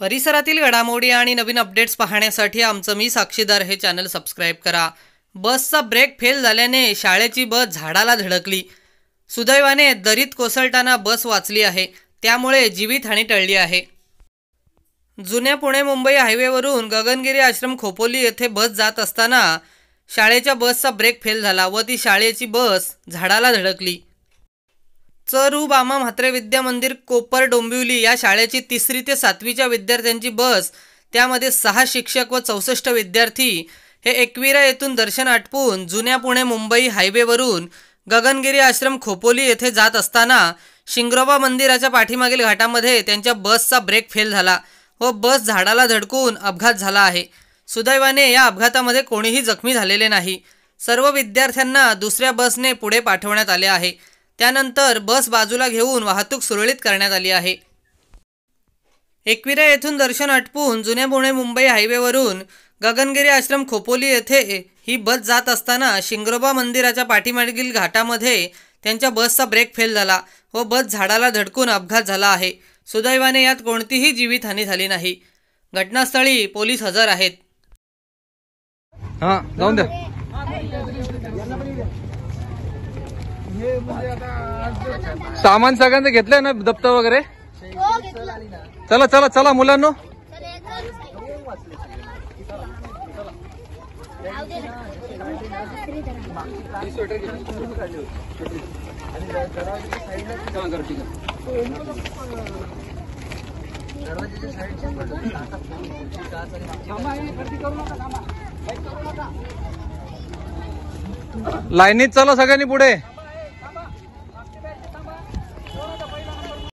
परिसरातील घडामोडी आणि नवीन अपडेट्स पाहण्यासाठी आमचं मी साक्षीदार हे चॅनल सबस्क्राईब करा बसचा ब्रेक फेल झाल्याने शाळेची बस झाडाला धडकली सुदैवाने दरीत कोसळताना बस वाचली आहे त्यामुळे जीवितहानी टळली आहे जुन्या पुणे मुंबई हायवेवरून गगनगिरी आश्रम खोपोली येथे बस जात असताना शाळेच्या बसचा ब्रेक फेल झाला व ती शाळेची बस झाडाला धडकली चरुबामा म्हात्रे विद्या मंदिर कोपर डोंबिवली या शाळेची तिसरी ते सातवीच्या विद्यार्थ्यांची बस त्यामध्ये सहा शिक्षक व चौसष्ट विद्यार्थी हे एकविरा येथून दर्शन आटपून जुन्या पुणे मुंबई हायवेवरून गगनगिरी आश्रम खोपोली येथे जात असताना शिंगरोबा मंदिराच्या पाठीमागील घाटामध्ये त्यांच्या बसचा ब्रेक फेल झाला व बस झाडाला धडकून अपघात झाला आहे सुदैवाने या अपघातामध्ये कोणीही जखमी झालेले नाही सर्व विद्यार्थ्यांना दुसऱ्या बसने पुढे पाठवण्यात आले आहे त्यानंतर बस बाजूला घेऊन वाहतूक सुरळीत करण्यात आली आहे एकविरा येथून दर्शन आटपून जुने पुणे मुंबई हायवेवरून गगनगिरी आश्रम खोपोली येथे ही बस जात असताना शिंगरोबा मंदिराच्या पाठीमागील घाटामध्ये त्यांच्या बसचा ब्रेक फेल झाला व बस झाडाला धडकून अपघात झाला आहे सुदैवाने यात कोणतीही जीवितहानी झाली नाही घटनास्थळी पोलीस हजर आहेत हां जाऊन द्या सामान सगळ्यांचं घेतलंय ना दप्त वगैरे चला चला चला मुलांना लाईनीत चला सगळ्यांनी पुढे